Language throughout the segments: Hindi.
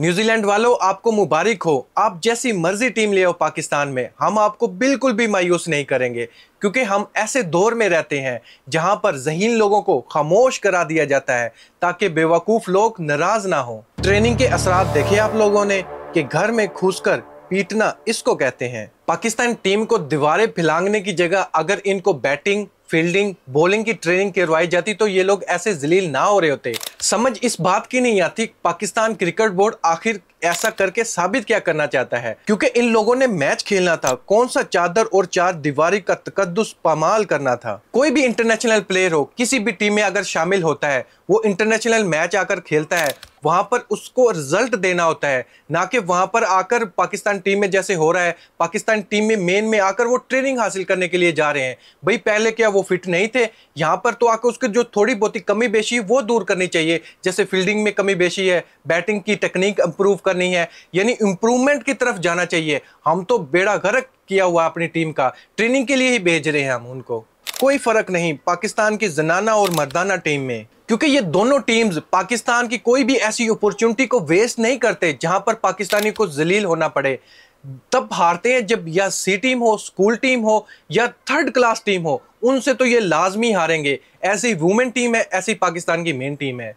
न्यूजीलैंड वालों आपको मुबारक हो आप जैसी मर्जी टीम ले आओ पाकिस्तान में हम आपको बिल्कुल भी मायूस नहीं करेंगे क्योंकि हम ऐसे दौर में रहते हैं जहां पर जहीन लोगों को खामोश करा दिया जाता है ताकि बेवकूफ़ लोग नाराज ना हो ट्रेनिंग के असरा देखे आप लोगों ने कि घर में घुस कर पीटना इसको कहते हैं पाकिस्तान टीम को दीवारें फिलांगने की जगह अगर इनको बैटिंग फील्डिंग बॉलिंग की ट्रेनिंग करवाई जाती तो ये लोग ऐसे जलील ना हो रहे होते समझ इस बात की नहीं आती पाकिस्तान क्रिकेट बोर्ड आखिर ऐसा करके साबित क्या करना चाहता है क्योंकि इन लोगों ने मैच खेलना था कौन सा चादर और चार दीवारी का तकदस पमाल करना था कोई भी इंटरनेशनल प्लेयर हो किसी भी टीम में अगर शामिल होता है वो इंटरनेशनल मैच आकर खेलता है वहां पर उसको रिजल्ट देना होता है ना कि वहां पर आकर पाकिस्तान टीम में जैसे हो रहा है पाकिस्तान टीम में मेन में आकर वो ट्रेनिंग हासिल करने के लिए जा रहे हैं भाई पहले क्या वो फिट नहीं थे यहाँ पर तो आकर उसकी जो थोड़ी बहुत ही कमी बेशी वो दूर करनी चाहिए जैसे फील्डिंग में कमी बेशी है बैटिंग की टेक्निक इंप्रूव करनी है यानी इंप्रूवमेंट की तरफ जाना चाहिए हम तो बेड़ा गर्क किया हुआ अपनी टीम का ट्रेनिंग के लिए ही भेज रहे हैं हम उनको कोई फ़र्क नहीं पाकिस्तान की जनाना और मर्दाना टीम में क्योंकि ये दोनों टीम्स पाकिस्तान की कोई भी ऐसी अपॉर्चुनिटी को वेस्ट नहीं करते जहां पर पाकिस्तानी को जलील होना पड़े तब हारते हैं जब या सी टीम हो स्कूल टीम हो या थर्ड क्लास टीम हो उनसे तो ये लाजमी हारेंगे ऐसी वुमेन टीम है ऐसी पाकिस्तान की मेन टीम है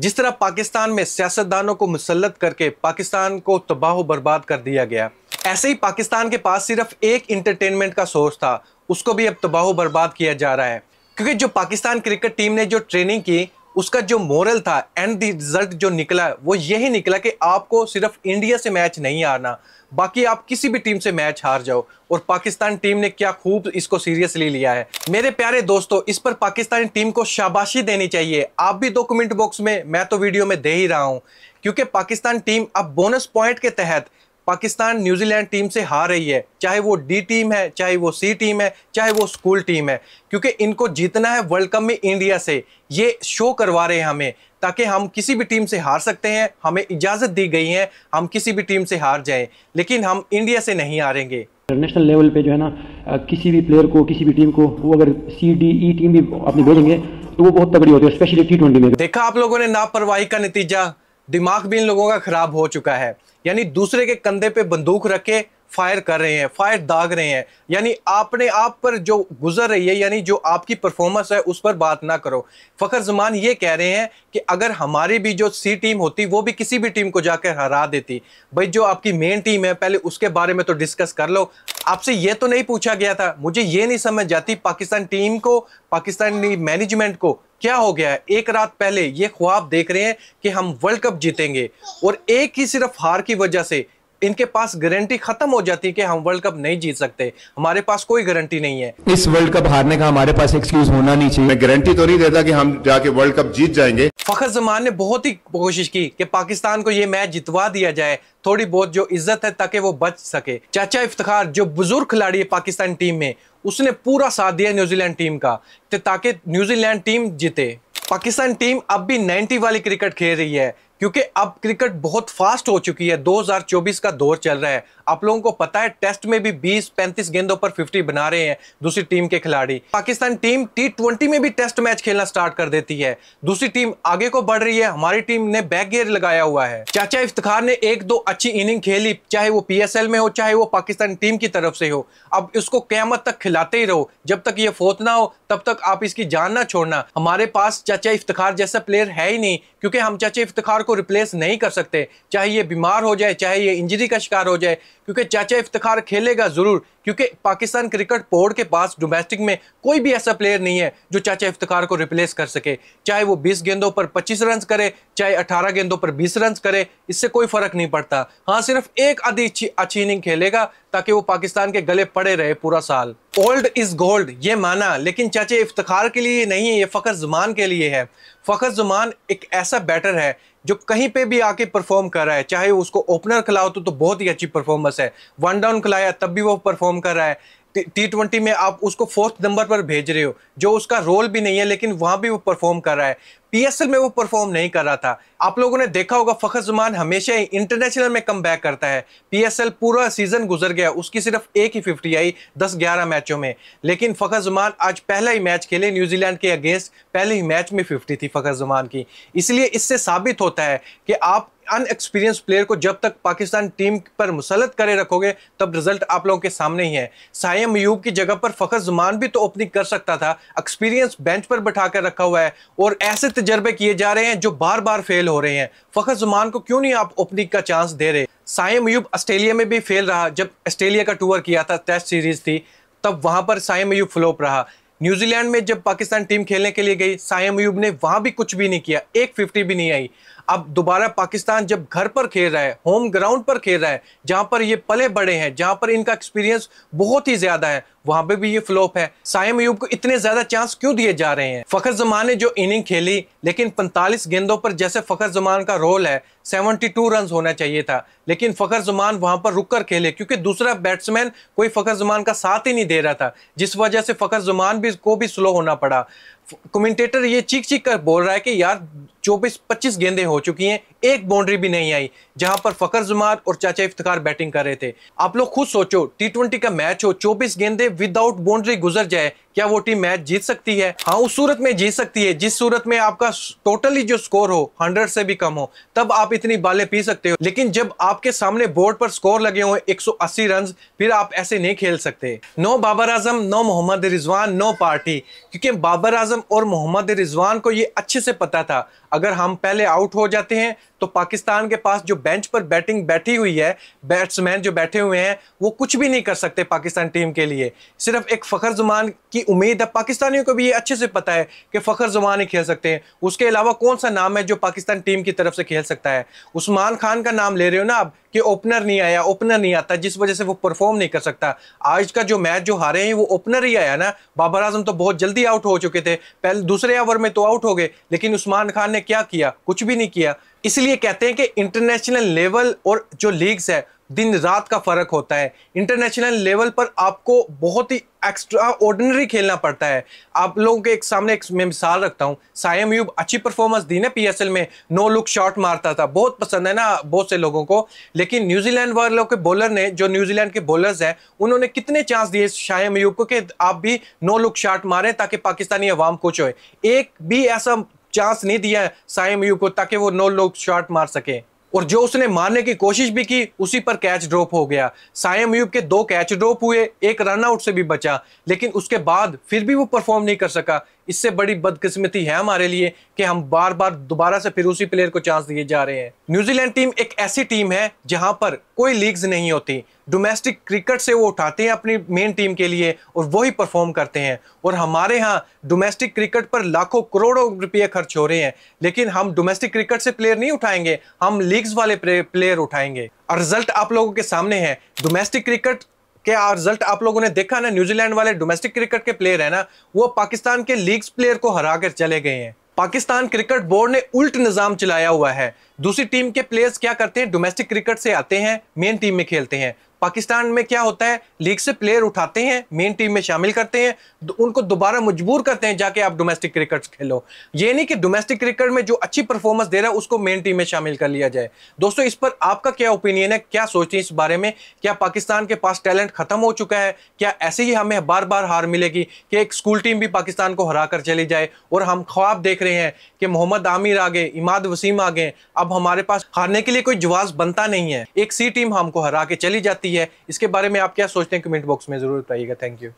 जिस तरह पाकिस्तान में सियासतदानों को मुसलत करके पाकिस्तान को तबाह बर्बाद कर दिया गया ऐसे ही पाकिस्तान के पास सिर्फ एक इंटरटेनमेंट का सोर्स था उसको भी अब तबाह बर्बाद किया जा रहा है क्योंकि जो पाकिस्तान क्रिकेट टीम ने जो ट्रेनिंग की उसका जो मोरल था एंड द रिजल्ट जो निकला वो यही निकला कि आपको सिर्फ इंडिया से मैच नहीं हारना बाकी आप किसी भी टीम से मैच हार जाओ और पाकिस्तान टीम ने क्या खूब इसको सीरियसली लिया है मेरे प्यारे दोस्तों इस पर पाकिस्तानी टीम को शाबाशी देनी चाहिए आप भी दो कमेंट बॉक्स में मैं तो वीडियो में दे ही रहा हूँ क्योंकि पाकिस्तान टीम अब बोनस पॉइंट के तहत पाकिस्तान न्यूजीलैंड टीम से हार रही है चाहे वो डी टीम है चाहे वो सी टीम है चाहे वो स्कूल टीम है क्योंकि इनको जीतना है वर्ल्ड कप में इंडिया से ये शो करवा रहे हैं हमें ताकि हम किसी भी टीम से हार सकते हैं हमें इजाज़त दी गई है हम किसी भी टीम से हार जाएं लेकिन हम इंडिया से नहीं हारेंगे इंटरनेशनल लेवल पे जो है ना किसी भी प्लेयर को किसी भी टीम को वो अगर सी डी ई टीम भी अपनी भेजेंगे तो वो बहुत तगड़ी होती है स्पेशली टी ट्वेंटी में देखा आप लोगों ने लापरवाही का नतीजा दिमाग भी इन लोगों का खराब हो चुका है यानी दूसरे के कंधे पे बंदूक रख के फायर कर रहे हैं फायर दाग रहे हैं यानी आपने आप पर जो गुजर रही है यानी जो आपकी परफॉर्मेंस है उस पर बात ना करो फ़खर जमान ये कह रहे हैं कि अगर हमारी भी जो सी टीम होती वो भी किसी भी टीम को जाकर हरा देती भाई जो आपकी मेन टीम है पहले उसके बारे में तो डिस्कस कर लो आपसे ये तो नहीं पूछा गया था मुझे ये नहीं समझ जाती पाकिस्तान टीम को पाकिस्तानी मैनेजमेंट को क्या हो गया एक रात पहले ये ख्वाब देख रहे हैं कि हम वर्ल्ड कप जीतेंगे और एक ही सिर्फ हार की वजह से इनके पास गारंटी खत्म हो जाती है कि हम वर्ल्ड कप नहीं जीत सकते हमारे पास कोई गारंटी नहीं है इस वर्ल्ड कप हारने का हमारे पास एक्सक्यूज होना नहीं चाहिए मैं गारंटी तो नहीं देता कि हम जाके वर्ल्ड कप जीत जाएंगे फखर जमान ने बहुत ही कोशिश की कि पाकिस्तान को ये मैच जितवा दिया जाए थोड़ी बहुत जो इज्जत है ताकि वो बच सके चाचा इफ्तार जो बुजुर्ग खिलाड़ी है पाकिस्तान टीम में उसने पूरा साथ दिया न्यूजीलैंड टीम का ताकि न्यूजीलैंड टीम जीते पाकिस्तान टीम अब भी 90 वाली क्रिकेट खेल रही है क्योंकि अब क्रिकेट बहुत फास्ट हो चुकी है 2024 का दौर चल रहा है आप लोगों को पता है टेस्ट में भी 20-35 गेंदों पर 50 बना रहे हैं दूसरी टीम के खिलाड़ी पाकिस्तान टीम टी में भी टेस्ट मैच खेलना स्टार्ट कर देती है दूसरी टीम आगे को बढ़ रही है हमारी टीम ने बैक गेयर लगाया हुआ है चाचा इफ्तार ने एक दो अच्छी इनिंग खेली चाहे वो पी में हो चाहे वो पाकिस्तान टीम की तरफ से हो अब इसको क्यामत तक खिलाते ही रहो जब तक ये फोत ना हो तब तक आप इसकी जान ना छोड़ना हमारे पास चाचा इफ्तार जैसा प्लेयर है ही नहीं क्योंकि हम चाचा इफ्तार को रिप्लेस नहीं कर सकते चाहे ये बीमार हो जाए चाहे ये इंजरी का शिकार हो जाए क्योंकि चाचा इफ्तार खेलेगा ज़रूर क्योंकि पाकिस्तान क्रिकेट बोर्ड के पास डोमेस्टिक में कोई भी ऐसा प्लेयर नहीं है जो चाचा इफ्तार को रिप्लेस कर सके चाहे वो 20 गेंदों पर 25 रन करे चाहे 18 गेंदों पर 20 रन करे इससे कोई फ़र्क नहीं पड़ता हाँ सिर्फ एक आधी अच्छी अच्छी इनिंग खेलेगा ताकि वो पाकिस्तान के गले पड़े रहे पूरा साल ओल्ड इज़ गोल्ड ये माना लेकिन चाचे इफ्तार के लिए नहीं है ये फ़खर जुमान के लिए है फ़खर जुमान एक ऐसा बैटर है जो कहीं पे भी आके परफॉर्म कर रहा है चाहे उसको ओपनर खिलाओ तो, तो बहुत ही अच्छी परफॉर्मेंस फेमस है वन डाउन खिलाया तब भी वो परफॉर्म कर रहा है टी ट्वेंटी में आप उसको फोर्थ नंबर पर भेज रहे हो जो उसका रोल भी नहीं है लेकिन वहाँ भी वो परफॉर्म कर रहा है पीएसएल में वो परफॉर्म नहीं कर रहा था आप लोगों ने देखा होगा फखर जुमान हमेशा ही इंटरनेशनल में कम बैक करता है पीएसएल पूरा सीजन गुजर गया उसकी सिर्फ एक ही फिफ्टी आई दस ग्यारह मैचों में लेकिन फखर जुमान आज पहला ही मैच खेले न्यूजीलैंड के अगेंस्ट पहले ही मैच में फिफ्टी थी फखर जुमान की इसलिए इससे साबित होता है कि आप अनएक्सपीरियंस प्लेयर को जब तक पाकिस्तान टीम पर मुसलत करे रखोगे तब रिजल्ट आप लोगों के सामने ही है सायम यूब की जगह पर फखर जुमान भी तो ओपनिंग कर सकता था एक्सपीरियंस बेंच पर बैठा कर रखा हुआ है और ऐसे तजर्बे किए जा रहे हैं जो बार बार फेल हो रहे हैं फखर जुमान को क्यों नहीं आप ओपनिंग का चांस दे रहे सायम यूब ऑस्ट्रेलिया में भी फेल रहा जब ऑस्ट्रेलिया का टूर किया था टेस्ट सीरीज थी तब वहाँ पर सायम यूब फ्लोप रहा न्यूजीलैंड में जब पाकिस्तान टीम खेलने के लिए गई सायम यूब ने वहाँ भी कुछ भी नहीं किया एक फिफ्टी भी नहीं आई अब दोबारा पाकिस्तान जब घर पर खेल रहा है होम ग्राउंड पर खेल रहा है जहां पर ये पले बड़े हैं जहाँ पर इनका एक्सपीरियंस बहुत ही ज़्यादा है वहां पे भी ये फ्लॉप है सायम अयूब को इतने ज़्यादा चांस क्यों दिए जा रहे हैं फ़खर जमान ने जो इनिंग खेली लेकिन पैंतालीस गेंदों पर जैसे फ़खर जमान का रोल है 72 रन होना चाहिए था लेकिन फ़खर जमान वहां पर रुक कर खेले क्योंकि दूसरा बैट्समैन कोई फ़खर जमान का साथ ही नहीं दे रहा था जिस वजह से फ़खर जमान भी को भी स्लो होना पड़ा कमेंटेटर ये चीख चीख कर बोल रहा है कि यार चौबीस पच्चीस गेंदे हो चुकी हैं एक बाउंड्री भी नहीं आई जहां पर फखर जुमान और चाचा इफ्तार बैटिंग कर रहे थे आप लोग खुद सोचो टी ट्वेंटी का मैच हो चौबीस गेंदे विदाउट बाउंड्री गुजर जाए क्या वो टीम मैच जीत सकती है हाँ उस सूरत में जीत सकती है जिस सूरत में आपका टोटली जो स्कोर हो हंड्रेड से भी कम हो तब आप इतनी बाले पी सकते हो लेकिन जब आपके सामने बोर्ड पर स्कोर लगे हो एक रन फिर आप ऐसे नहीं खेल सकते no Babar Azam no Mohammad Rizwan no party क्योंकि बाबर आजम और मोहम्मद रिजवान को ये अच्छे से पता था अगर हम पहले आउट हो जाते हैं तो पाकिस्तान के पास जो बेंच पर बैटिंग बैठी हुई है बैट्समैन जो बैठे हुए हैं वो कुछ भी नहीं कर सकते पाकिस्तान टीम के लिए सिर्फ एक फ़खर जुमान की की उम्मीद है पाकिस्तानियों को भी ये अच्छे से पता है कि फ़खर ही खेल सकते हैं उसके अलावा कौन सा नाम है जो पाकिस्तान टीम की तरफ से खेल सकता है उस्मान खान का नाम ले रहे हो ना आप कि ओपनर नहीं आया ओपनर नहीं आता जिस वजह से वो परफॉर्म नहीं कर सकता आज का जो मैच जो हारे हैं वो ओपनर ही आया ना बाबर आजम तो बहुत जल्दी आउट हो चुके थे पहले दूसरे ओवर में तो आउट हो गए लेकिन उस्मान खान ने क्या किया कुछ भी नहीं किया इसलिए कहते हैं कि इंटरनेशनल लेवल और जो लीग्स है दिन रात का फ़र्क होता है इंटरनेशनल लेवल पर आपको बहुत ही एक्स्ट्रा ऑर्डिनरी खेलना पड़ता है आप लोगों के एक सामने एक मैं मिसाल रखता हूँ सायम यूब अच्छी परफॉर्मेंस दी ना पी में नो लुक शॉट मारता था बहुत पसंद है ना बहुत से लोगों को लेकिन न्यूजीलैंड वालों के बॉलर ने जो न्यूजीलैंड के बॉलर्स हैं उन्होंने कितने चांस दिए शायम यूब को कि आप भी नो लुक शॉट मारें ताकि पाकिस्तानी अवाम कुछ होए एक भी ऐसा चांस नहीं दिया सायम यूब को ताकि वो नो लुक शॉट मार सकें और जो उसने मारने की कोशिश भी की उसी पर कैच ड्रॉप हो गया सायम यूब के दो कैच ड्रॉप हुए एक रनआउट से भी बचा लेकिन उसके बाद फिर भी वो परफॉर्म नहीं कर सका इससे बड़ी बदकिस्मती है हमारे लिए कि हम बार बार दोबारा से फिर उसी प्लेयर को चांस दिए जा रहे हैं न्यूजीलैंड टीम एक ऐसी टीम है जहां पर कोई लीग्स नहीं होती डोमेस्टिक क्रिकेट से वो उठाते हैं अपनी मेन टीम के लिए और वही परफॉर्म करते हैं और हमारे यहाँ डोमेस्टिक क्रिकेट पर लाखों करोड़ों रुपये खर्च हो रहे हैं लेकिन हम डोमेस्टिक क्रिकेट से प्लेयर नहीं उठाएंगे हम लीग्स वाले प्लेयर उठाएंगे और रिजल्ट आप लोगों के सामने है डोमेस्टिक क्रिकेट क्या रिजल्ट आप लोगों ने देखा ना न्यूजीलैंड वाले डोमेस्टिक क्रिकेट के प्लेयर है ना वो पाकिस्तान के लीग्स प्लेयर को हरा कर चले गए हैं पाकिस्तान क्रिकेट बोर्ड ने उल्ट निज़ाम चलाया हुआ है दूसरी टीम के प्लेयर्स क्या करते हैं डोमेस्टिक क्रिकेट से आते हैं मेन टीम में खेलते हैं पाकिस्तान में क्या होता है लीग से प्लेयर उठाते हैं मेन टीम में शामिल करते हैं उनको दोबारा मजबूर करते हैं जाके आप डोमेस्टिक क्रिकेट खेलो ये नहीं कि डोमेस्टिक क्रिकेट में जो अच्छी परफॉर्मेंस दे रहा है उसको मेन टीम में शामिल कर लिया जाए दोस्तों इस पर आपका क्या ओपिनियन है क्या सोचते हैं इस बारे में क्या पाकिस्तान के पास टैलेंट खत्म हो चुका है क्या ऐसे ही हमें बार बार हार मिलेगी कि एक स्कूल टीम भी पाकिस्तान को हरा कर चली जाए और हम ख्वाब देख रहे हैं कि मोहम्मद आमिर आ गए इमाद वसीम आ गए अब हमारे पास हारने के लिए कोई जवाब बनता नहीं है एक सी टीम हमको हरा के चली जाती है इसके बारे में आप क्या सोचते हैं कमेंट बॉक्स में जरूर बताइएगा थैंक यू